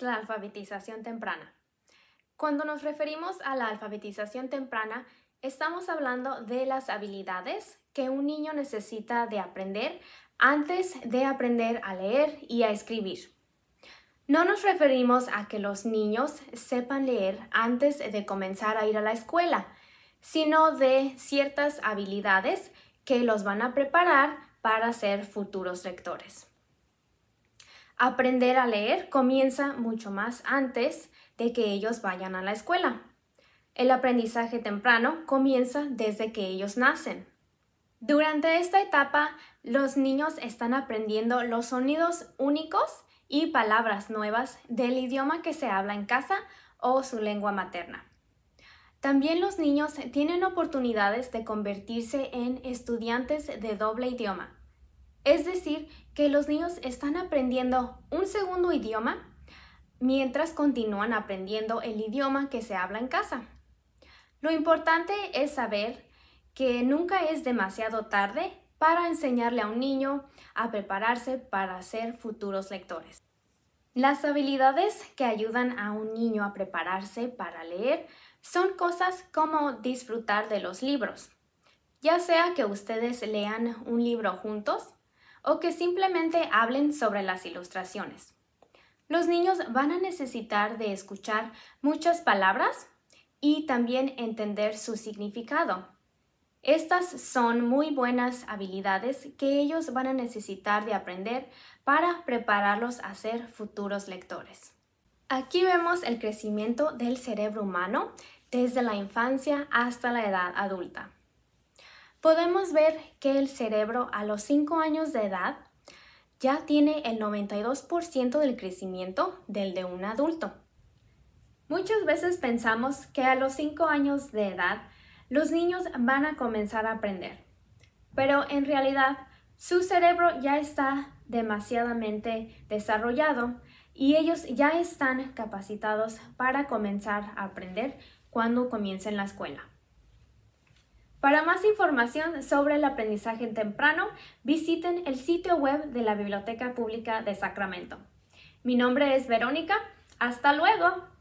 la alfabetización temprana? Cuando nos referimos a la alfabetización temprana, estamos hablando de las habilidades que un niño necesita de aprender antes de aprender a leer y a escribir. No nos referimos a que los niños sepan leer antes de comenzar a ir a la escuela, sino de ciertas habilidades que los van a preparar para ser futuros lectores. Aprender a leer comienza mucho más antes de que ellos vayan a la escuela. El aprendizaje temprano comienza desde que ellos nacen. Durante esta etapa, los niños están aprendiendo los sonidos únicos y palabras nuevas del idioma que se habla en casa o su lengua materna. También los niños tienen oportunidades de convertirse en estudiantes de doble idioma, es decir, que los niños están aprendiendo un segundo idioma mientras continúan aprendiendo el idioma que se habla en casa. Lo importante es saber que nunca es demasiado tarde para enseñarle a un niño a prepararse para ser futuros lectores. Las habilidades que ayudan a un niño a prepararse para leer son cosas como disfrutar de los libros, ya sea que ustedes lean un libro juntos o que simplemente hablen sobre las ilustraciones. Los niños van a necesitar de escuchar muchas palabras y también entender su significado. Estas son muy buenas habilidades que ellos van a necesitar de aprender para prepararlos a ser futuros lectores. Aquí vemos el crecimiento del cerebro humano desde la infancia hasta la edad adulta podemos ver que el cerebro a los 5 años de edad ya tiene el 92% del crecimiento del de un adulto. Muchas veces pensamos que a los 5 años de edad los niños van a comenzar a aprender, pero en realidad su cerebro ya está demasiadamente desarrollado y ellos ya están capacitados para comenzar a aprender cuando comiencen la escuela. Para más información sobre el aprendizaje temprano, visiten el sitio web de la Biblioteca Pública de Sacramento. Mi nombre es Verónica. Hasta luego.